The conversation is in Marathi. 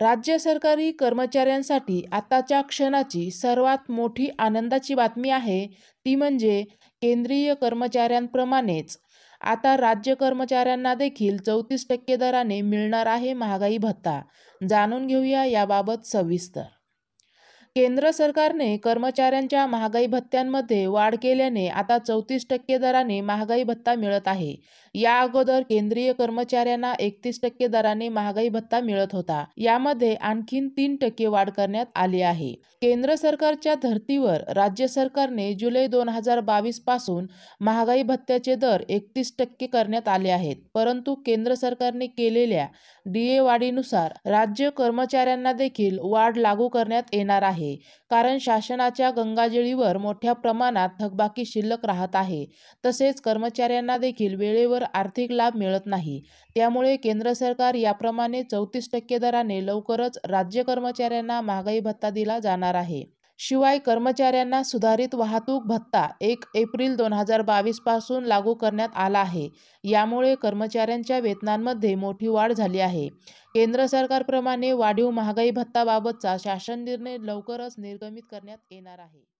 राज्य सरकारी कर्मचाऱ्यांसाठी आताच्या क्षणाची सर्वात मोठी आनंदाची बातमी आहे ती म्हणजे केंद्रीय कर्मचाऱ्यांप्रमाणेच आता राज्य कर्मचाऱ्यांना देखील चौतीस टक्के दराने मिळणार आहे महागाई भत्ता जाणून घेऊया याबाबत सविस्तर केंद्र सरकारने कर्मचाऱ्यांच्या महागाई भत्त्यांमध्ये वाढ केल्याने आता चौतीस टक्के दराने महागाई भत्ता मिळत आहे या अगोदर केंद्रीय कर्मचाऱ्यांना एकतीस टक्के दराने महागाई भत्ता मिळत होता यामध्ये आणखीन तीन टक्के वाढ करण्यात आली आहे केंद्र सरकारच्या धर्तीवर राज्य सरकारने जुलै दोन हजार बावीस पासून महागाई भत्त्याचे दर एकतीस टक्के करण्यात आले आहेत परंतु केंद्र सरकारने केलेल्या डीए वाढीनुसार राज्य कर्मचाऱ्यांना देखील वाढ लागू करण्यात येणार आहे आहे कारण शासनाच्या गंगाजळीवर मोठ्या प्रमाणात थकबाकी शिल्लक राहत आहे तसेच कर्मचाऱ्यांना देखील वेळेवर आर्थिक लाभ मिळत नाही त्यामुळे केंद्र सरकार याप्रमाणे चौतीस टक्के दराने लवकरच राज्य कर्मचाऱ्यांना महागाई भत्ता दिला जाणार आहे शिवाय कर्मचाऱ्यांना सुधारित वाहतूक भत्ता एक एप्रिल दोन हजार बावीसपासून लागू करण्यात आला आहे यामुळे कर्मचाऱ्यांच्या वेतनांमध्ये मोठी वाढ झाली आहे केंद्र सरकारप्रमाणे वाढीव महागाई भत्ताबाबतचा शासन निर्णय लवकरच निर्गमित करण्यात येणार आहे